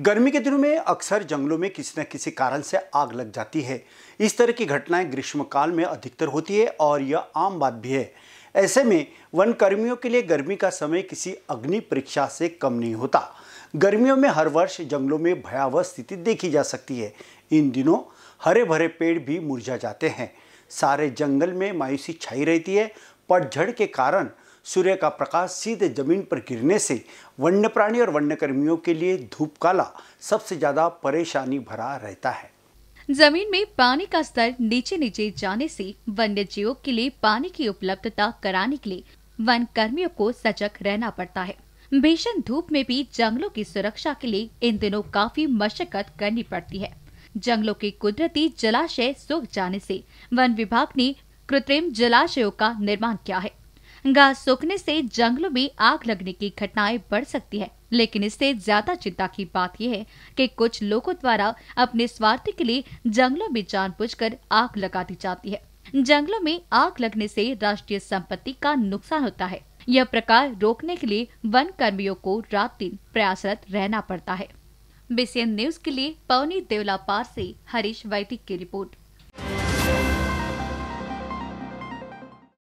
गर्मी के दिनों में अक्सर जंगलों में किसी न किसी कारण से आग लग जाती है इस तरह की घटनाएं ग्रीष्मकाल में अधिकतर होती है और यह आम बात भी है ऐसे में वन कर्मियों के लिए गर्मी का समय किसी अग्नि परीक्षा से कम नहीं होता गर्मियों में हर वर्ष जंगलों में भयावह स्थिति देखी जा सकती है इन दिनों हरे भरे पेड़ भी मुरझा जाते हैं सारे जंगल में मायूसी छाई रहती है पतझड़ के कारण सूर्य का प्रकाश सीधे जमीन पर गिरने से वन्य प्राणी और वन्य कर्मियों के लिए धूप काला सबसे ज्यादा परेशानी भरा रहता है जमीन में पानी का स्तर नीचे नीचे जाने से वन्य जीवों के लिए पानी की उपलब्धता कराने के लिए वन कर्मियों को सजग रहना पड़ता है भीषण धूप में भी जंगलों की सुरक्षा के लिए इन दिनों काफी मशक्कत करनी पड़ती है जंगलों के कुदरती जलाशय सूख जाने से वन विभाग ने कृत्रिम जलाशयों का निर्माण किया है घास सूखने से जंगलों में आग लगने की घटनाएं बढ़ सकती है लेकिन इससे ज्यादा चिंता की बात यह है कि कुछ लोगों द्वारा अपने स्वार्थ के लिए जंगलों में जानबूझकर आग लगा दी जाती है जंगलों में आग लगने से राष्ट्रीय संपत्ति का नुकसान होता है यह प्रकार रोकने के लिए वन कर्मियों को रात दिन प्रयासरत रहना पड़ता है बीसीएन न्यूज के लिए पवनी देवला पार से हरीश वैदिक की रिपोर्ट